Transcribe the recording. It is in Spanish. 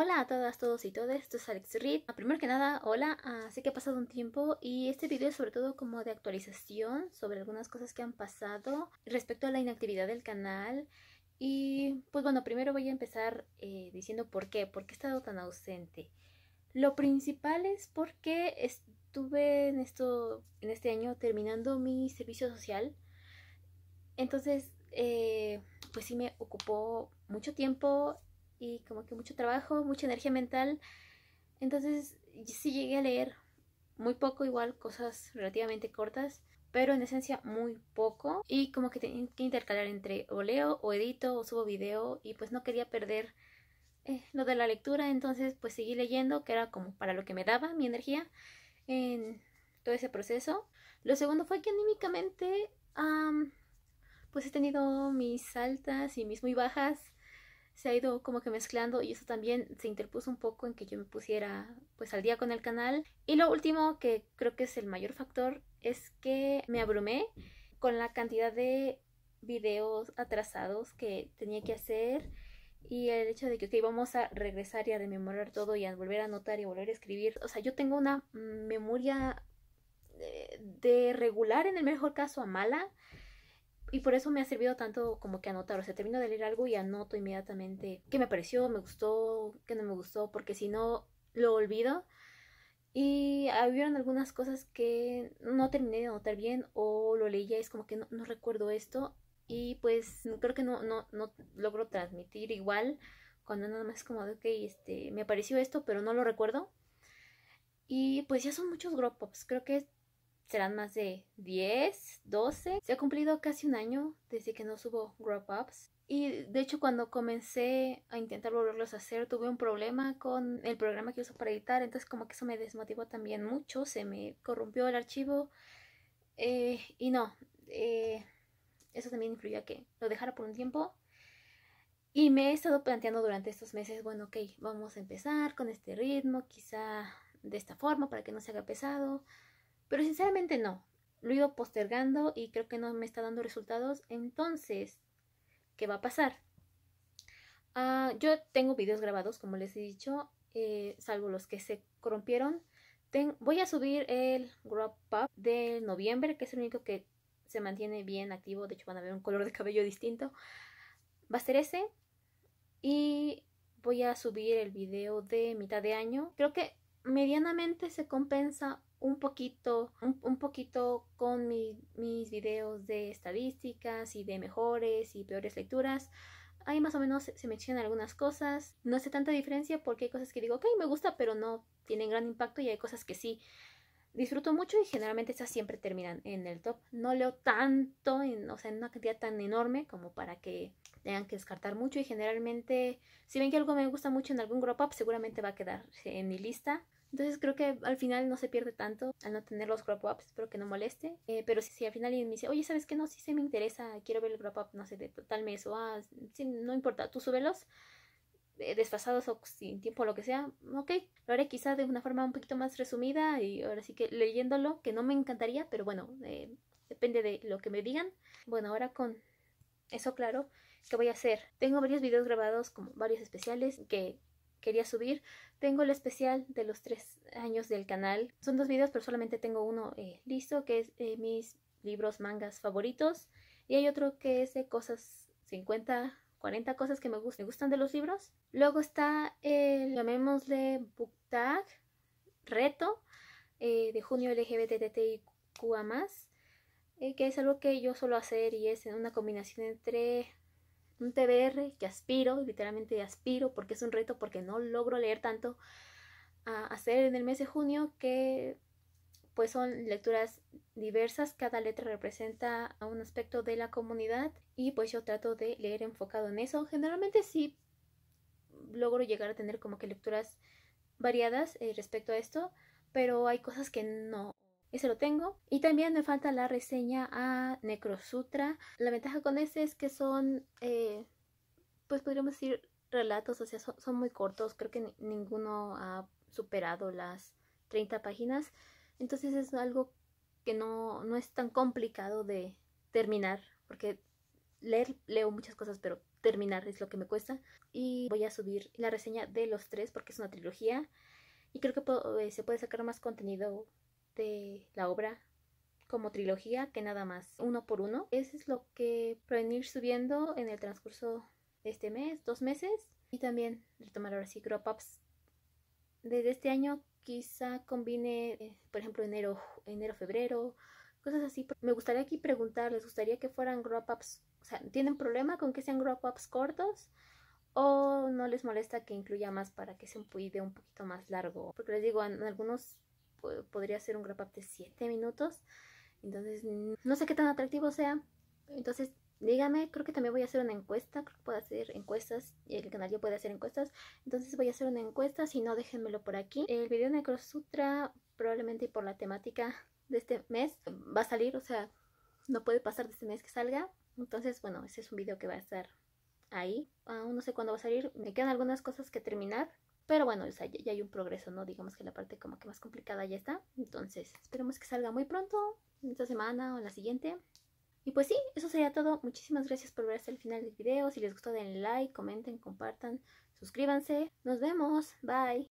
Hola a todas, todos y todas, esto es Alex Reed. Ah, primero que nada, hola, ah, sé que ha pasado un tiempo y este video es sobre todo como de actualización sobre algunas cosas que han pasado respecto a la inactividad del canal. Y pues bueno, primero voy a empezar eh, diciendo por qué, por qué he estado tan ausente. Lo principal es porque estuve en, esto, en este año terminando mi servicio social. Entonces, eh, pues sí me ocupó mucho tiempo y como que mucho trabajo, mucha energía mental. Entonces sí llegué a leer muy poco, igual cosas relativamente cortas, pero en esencia muy poco. Y como que tenía que intercalar entre o leo o edito o subo video y pues no quería perder eh, lo de la lectura, entonces pues seguí leyendo, que era como para lo que me daba mi energía en todo ese proceso. Lo segundo fue que anímicamente pues he tenido mis altas y mis muy bajas se ha ido como que mezclando y eso también se interpuso un poco en que yo me pusiera pues al día con el canal. Y lo último que creo que es el mayor factor es que me abrumé con la cantidad de videos atrasados que tenía que hacer y el hecho de que okay, vamos a regresar y a rememorar todo y a volver a anotar y volver a escribir. O sea, yo tengo una memoria eh, de regular en el mejor caso a mala y por eso me ha servido tanto como que anotar. O sea, termino de leer algo y anoto inmediatamente qué me pareció, me gustó, qué no me gustó, porque si no lo olvido. Y hubieron algunas cosas que no terminé de anotar bien o lo leía y es como que no, recuerdo esto. Y pues creo que no, no, no logro transmitir igual cuando nada más como de, que este, me pareció esto, pero no lo recuerdo. Y pues ya son muchos grow Creo que serán más de 10, 12. Se ha cumplido casi un año desde que no subo grow Ups. Y de hecho cuando comencé a intentar volverlos a hacer tuve un problema con el programa que uso para editar, entonces como que eso me desmotivó también mucho, se me corrompió el archivo eh, y no, eh, eso también influyó a que lo dejara por un tiempo. Y me he estado planteando durante estos meses, bueno, ok, vamos a empezar con este ritmo, quizá de esta forma para que no se haga pesado. Pero sinceramente no. Lo he ido postergando y creo que no me está dando resultados. Entonces, ¿qué va a pasar? Ah, yo tengo videos grabados, como les he dicho, eh, salvo los que se corrompieron. voy a subir el Grow Pub de noviembre, que es el único que se mantiene bien activo. De hecho, van a ver un color de cabello distinto. Va a ser ese. Y voy a subir el video de mitad de año. Creo que medianamente se compensa un poquito, un, poquito con mis videos de estadísticas y de mejores y peores lecturas. Ahí más o menos se, mencionan algunas cosas. No hace tanta diferencia porque hay cosas que digo, ok, me gusta, pero no tienen gran impacto y hay cosas que sí disfruto mucho y generalmente esas siempre terminan en el top. No leo tanto, en, o sea, en una cantidad tan enorme como para que tengan que descartar mucho y generalmente si ven que algo me gusta mucho en algún grow up seguramente va a quedar en mi lista. Entonces creo que al final no se pierde tanto al no tener los crop ups, espero que no moleste. Eh, pero si, al final alguien me dice, oye, ¿sabes qué? No, si se me interesa, quiero ver el crop up, no sé, de tal mes o ah, no importa, tú súbelos eh, desfasados o sin tiempo o lo que sea, ok, lo haré quizá de una forma un poquito más resumida y ahora sí que leyéndolo, que no me encantaría, pero bueno, eh, depende de lo que me digan. Bueno, ahora con eso claro, ¿qué voy a hacer? Tengo varios videos grabados como varios especiales que quería subir. Tengo el especial de los tres años del canal. Son dos videos, pero solamente tengo uno eh, listo, que es eh, mis libros, mangas favoritos. Y hay otro que es de cosas 50, 40 cosas que me, gustan de los libros. Luego está el, llamémosle, book tag, reto, eh, de junio LGBTTIQA+, eh, que es algo que yo suelo hacer y es una combinación entre un TBR que aspiro, literalmente aspiro, porque es un reto, porque no logro leer tanto a hacer en el mes de junio, que pues son lecturas diversas, cada letra representa a un aspecto de la comunidad y pues yo trato de leer enfocado en eso. Generalmente sí logro llegar a tener como que lecturas variadas eh, respecto a esto, pero hay cosas que no. Ese lo tengo. Y también me falta la reseña a Necrosutra. La ventaja con ese es que son, eh, pues podríamos decir, relatos, o sea, son, muy cortos. Creo que ninguno ha superado las 30 páginas. Entonces es algo que no, no es tan complicado de terminar, porque leer leo muchas cosas, pero terminar es lo que me cuesta. Y voy a subir la reseña de los tres porque es una trilogía. Y creo que eh, se puede sacar más contenido de la obra como trilogía que nada más uno por uno. Eso es lo que pueden subiendo en el transcurso de este mes, dos meses. Y también retomar ahora sí crop ups. Desde este año quizá combine, eh, por ejemplo, enero, enero, febrero, cosas así. Me gustaría aquí preguntar, ¿les gustaría que fueran Grow ups? O sea, ¿tienen problema con que sean Grow ups cortos? ¿O no les molesta que incluya más para que se puede un poquito más largo? Porque les digo, en algunos podría ser un grab up de 7 minutos. Entonces, no sé qué tan atractivo sea. Entonces, dígame, creo que también voy a hacer una encuesta, creo que puedo hacer encuestas, y el canal yo puede hacer encuestas, entonces voy a hacer una encuesta, si no déjenmelo por aquí. El video Sutra probablemente por la temática de este mes, va a salir, o sea, no puede pasar de este mes que salga, entonces bueno, ese es un video que va a estar ahí, aún no sé cuándo va a salir, me quedan algunas cosas que terminar, pero bueno, ya, hay un progreso, ¿no? Digamos que la parte como que más complicada ya está. Entonces, esperemos que salga muy pronto, esta semana o la siguiente. Y pues sí, eso sería todo. Muchísimas gracias por ver hasta el final del video. Si les gustó, denle like, comenten, compartan, suscríbanse. Nos vemos. Bye.